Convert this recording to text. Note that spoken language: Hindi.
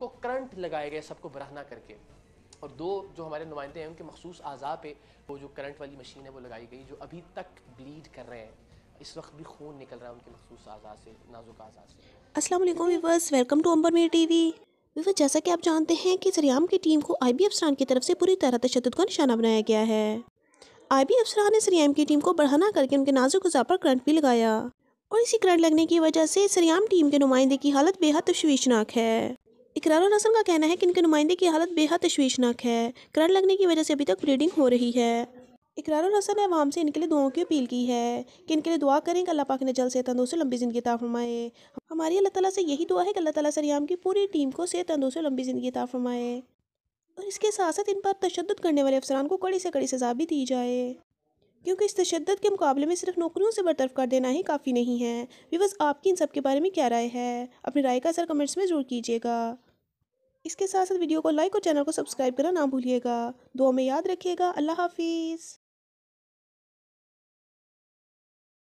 को तो करंट लगाए गए सबको बराहना करके और दो जो हमारे नुमाइंदे हैं उनके मखसूस अज़ा पे वो जो करंट वाली मशीन है वो लगाई गई जो अभी तक ब्लीड कर रहे हैं इस वक्त भी खून निकल रहा है उनके मखसूस अज़ा से नाजुक अज़ा से अस्सलाम वालेकुम व्यूवर्स वेलकम टू अंबर मेरी टीवी व्यूवर जैसा कि आप जानते हैं कि सरियाम की टीम को आई बी अफसरान की तरफ से पूरी तरह तशद का निशाना बनाया गया है आई बी अफसरान ने सरियाम की टीम को बढ़ाना करके उनके नाजुक अज़ा पर करंट भी लगाया और इसी करंट लगने की वजह से सरियाम टीम के नुमाइंदे की हालत बेहद तशवीशनाक है इकरार हसन का कहना है कि इनके नुमाइंदे की हालत बेहद तशवीशनाक है करंट लगने की वजह से अभी तक ब्लीडिंग हो रही है इकरार हसन ने आवाम से इनके लिए दुआओं की अपील की है कि इनके लिए दुआ करें कि अल्लाह पाक ने जल्द से तंदुरुस्त लंबी ज़िंदगी ताफरमाए फरमाए हमारी अल्लाह ताला से यही दुआ है कि अल्लाह ताली सरियाम की पूरी टीम को से तंदुरुस्त लंबी ज़िंदगी ताफरमाए फरमाए और इसके साथ साथ इन पर तशद करने वाले अफसरान को कड़ी से कड़ी सज़ा भी दी जाए क्योंकि इस तशद के मुकाबले में सिर्फ नौकरियों से बरतरफ कर देना ही काफ़ी नहीं है विवस आपकी इन सब के बारे में क्या राय है अपनी राय का असर कमेंट्स में ज़रूर कीजिएगा इसके साथ साथ वीडियो को लाइक और चैनल को सब्सक्राइब करना ना भूलिएगा दो में याद रखिएगा अल्लाह हाफिज़